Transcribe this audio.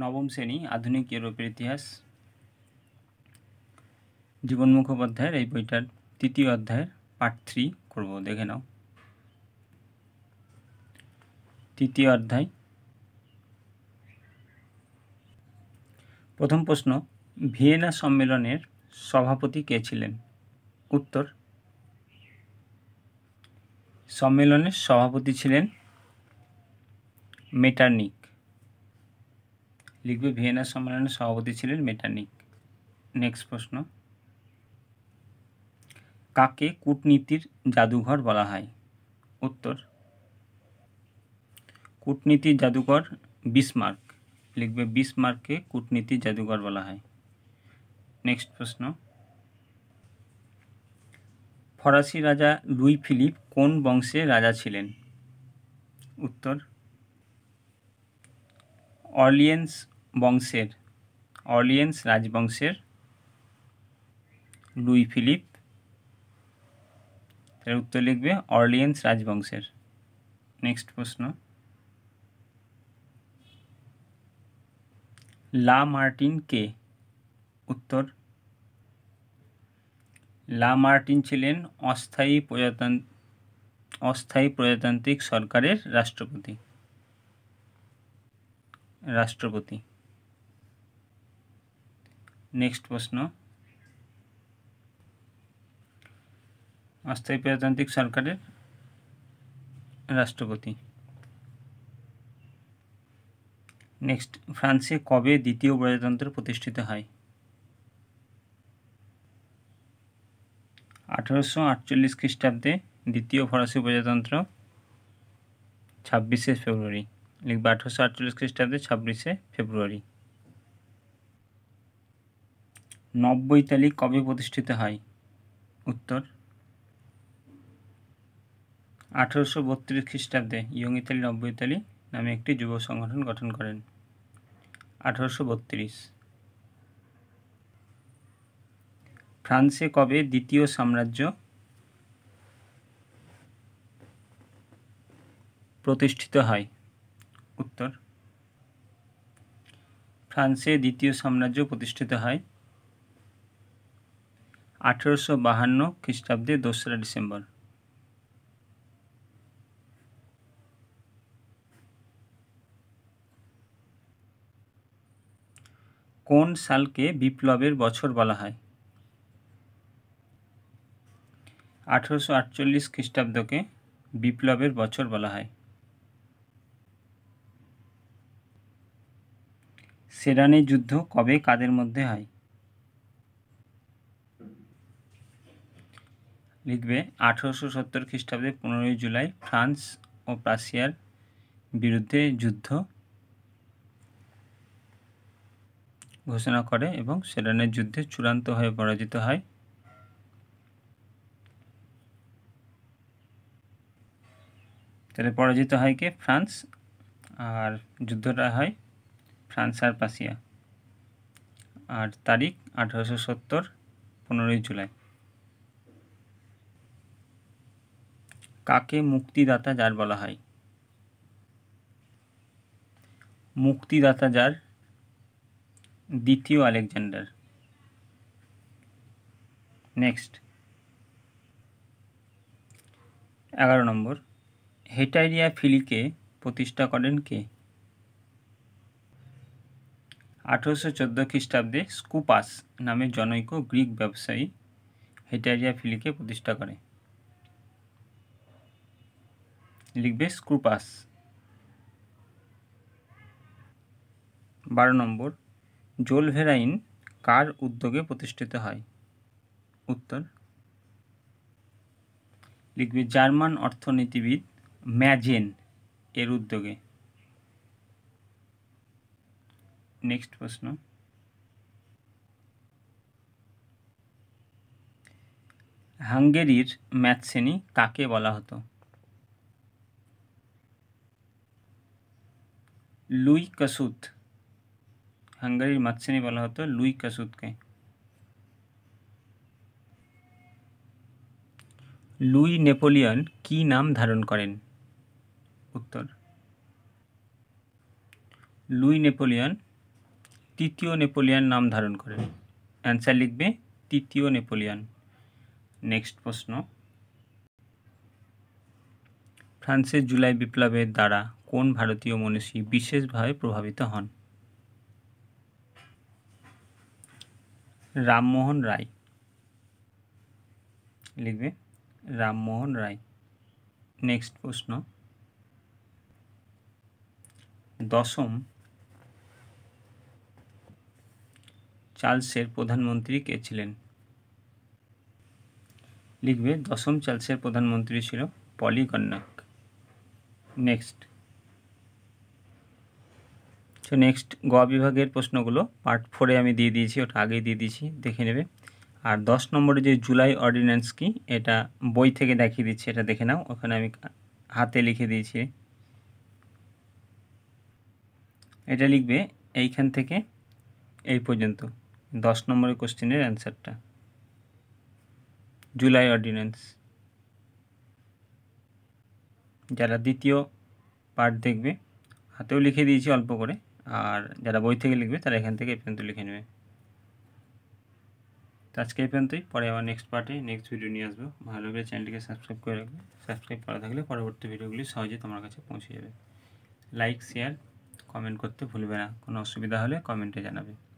নবম শ্রেণী আধুনিক ইউরোপের ইতিহাস জীবন মুখোপাধ্যায়ের এই বইটার তৃতীয় অধ্যায়ের পার্ট থ্রি করব দেখে নাও তৃতীয় অধ্যায় প্রথম প্রশ্ন ভিয়েনা সম্মেলনের সভাপতি কে ছিলেন উত্তর সম্মেলনের সভাপতি ছিলেন মেটার্নিক লিখবে ভিয়েনা সম্মেলনের সভাপতি ছিলেন মেটানিক নেক্সট প্রশ্ন কাকে কূটনীতির জাদুঘর বলা হয় উত্তর কূটনীতির জাদুঘর বিসমার্ক লিখবে বিসমার্ককে কূটনীতির জাদুঘর বলা হয় নেক্সট প্রশ্ন ফরাসি রাজা লুই ফিলিপ কোন বংশে রাজা ছিলেন উত্তর অরলিয়েন্স বংশের অরলিয়েন্স রাজবংশের লুই ফিলিপ তার উত্তর লিখবে অরলিয়েন্স রাজবংশের নেক্সট প্রশ্ন লা মার্টিন কে উত্তর লা মার্টিন ছিলেন অস্থায়ী প্রজাতন্ত্র অস্থায়ী প্রজাতান্ত্রিক সরকারের রাষ্ট্রপতি রাষ্ট্রপতি নেক্সট প্রশ্ন অস্থায়ী প্রজাতান্ত্রিক সরকারের রাষ্ট্রপতি নেক্সট ফ্রান্সে কবে দ্বিতীয় প্রজাতন্ত্র প্রতিষ্ঠিত হয় আঠারোশো আটচল্লিশ খ্রিস্টাব্দে দ্বিতীয় ফরাসি প্রজাতন্ত্র ছাব্বিশে ফেব্রুয়ারি লিখবে আঠারোশো আটচল্লিশ খ্রিস্টাব্দে ছাব্বিশে ফেব্রুয়ারি নব্বই তালি কবে প্রতিষ্ঠিত হয় উত্তর আঠেরোশো বত্রিশ খ্রিস্টাব্দে ইয়ং ইতালি নব্বই তালি নামে একটি যুব সংগঠন গঠন করেন আঠেরোশো বত্রিশ ফ্রান্সে কবে দ্বিতীয় সাম্রাজ্য প্রতিষ্ঠিত হয় উত্তর ফ্রান্সে দ্বিতীয় সাম্রাজ্য প্রতিষ্ঠিত হয় আঠেরোশো বাহান্ন খ্রিস্টাব্দে দোসরা ডিসেম্বর কোন সালকে বিপ্লবের বছর বলা হয় আঠেরোশো আটচল্লিশ খ্রিস্টাব্দকে বিপ্লবের বছর বলা হয় সেরানে যুদ্ধ কবে কাদের মধ্যে হয় লিখবে আঠেরোশো সত্তর খ্রিস্টাব্দে পনেরোই জুলাই ফ্রান্স ও প্রাসিয়ার বিরুদ্ধে যুদ্ধ ঘোষণা করে এবং সেরানের যুদ্ধে চূড়ান্ত হয়ে পরাজিত হয় তাহলে পরাজিত হয় কে ফ্রান্স আর যুদ্ধটা হয় ফ্রান্স আর পাসিয়া আর তারিখ আঠারোশো সত্তর পনেরোই জুলাই কাকে মুক্তিদাতা যার বলা হয় মুক্তিদাতা যার দ্বিতীয় আলেকজান্ডার নেক্সট এগারো নম্বর হেটাইরিয়া ফিলিকে প্রতিষ্ঠা করেন কে আঠেরোশো চোদ্দো খ্রিস্টাব্দে স্কুপাস নামে জনৈক গ্রিক ব্যবসায়ী হেটারিয়া ফিলিকে প্রতিষ্ঠা করে লিখবে স্ক্রুপাস বারো নম্বর জোলভেরাইন কার উদ্যোগে প্রতিষ্ঠিত হয় উত্তর লিখবে জার্মান অর্থনীতিবিদ ম্যাজেন এর উদ্যোগে নেক্সট প্রশ্ন হাঙ্গেরির ম্যাথসেনি কাকে বলা হতো লুই কাসুত হাঙ্গারির মাতসিনি বলা হতো লুই কাসুতকে লুই নেপোলিয়ন কি নাম ধারণ করেন উত্তর লুই নেপোলিয়ন তৃতীয় নেপোলিয়ন নাম ধারণ করেন অ্যান্সার লিখবে তৃতীয় নেপোলিয়ন নেক্সট প্রশ্ন ফ্রান্সের জুলাই বিপ্লবের দ্বারা কোন ভারতীয় মনীষী বিশেষভাবে প্রভাবিত হন রামমোহন রায় লিখবে রামমোহন রায় নেক্সট প্রশ্ন দশম চার্লসের প্রধানমন্ত্রী কে ছিলেন লিখবে দশম চার্লসের প্রধানমন্ত্রী ছিল কন্যাক নেক্সট সো নেক্সট গ বিভাগের প্রশ্নগুলো পার্ট ফোরে আমি দিয়ে দিয়েছি ওটা আগেই দিয়ে দিয়েছি দেখে নেবে আর দশ নম্বরে যে জুলাই অর্ডিন্যান্স কি এটা বই থেকে দেখিয়ে দিচ্ছি এটা দেখে নাও ওখানে আমি হাতে লিখে দিয়েছি এটা লিখবে এইখান থেকে এই পর্যন্ত দশ নম্বরের কোশ্চেনের অ্যান্সারটা জুলাই অর্ডিন্যান্স যারা দ্বিতীয় পার্ট দেখবে হাতেও লিখে দিয়েছি অল্প করে আর যারা বই থেকে লিখবে তারা এখান থেকে এই পর্যন্ত লিখে নেবে তো আজকে এই পর্যন্তই পরে আবার নেক্সট পার্টে নেক্সট ভিডিও নিয়ে আসবো ভালো করে চ্যানেলটিকে সাবস্ক্রাইব করে রাখবে সাবস্ক্রাইব করা থাকলে পরবর্তী ভিডিওগুলি সহজে তোমার কাছে পৌঁছে যাবে লাইক শেয়ার কমেন্ট করতে ভুলবে না কোনো অসুবিধা হলে কমেন্টে জানাবে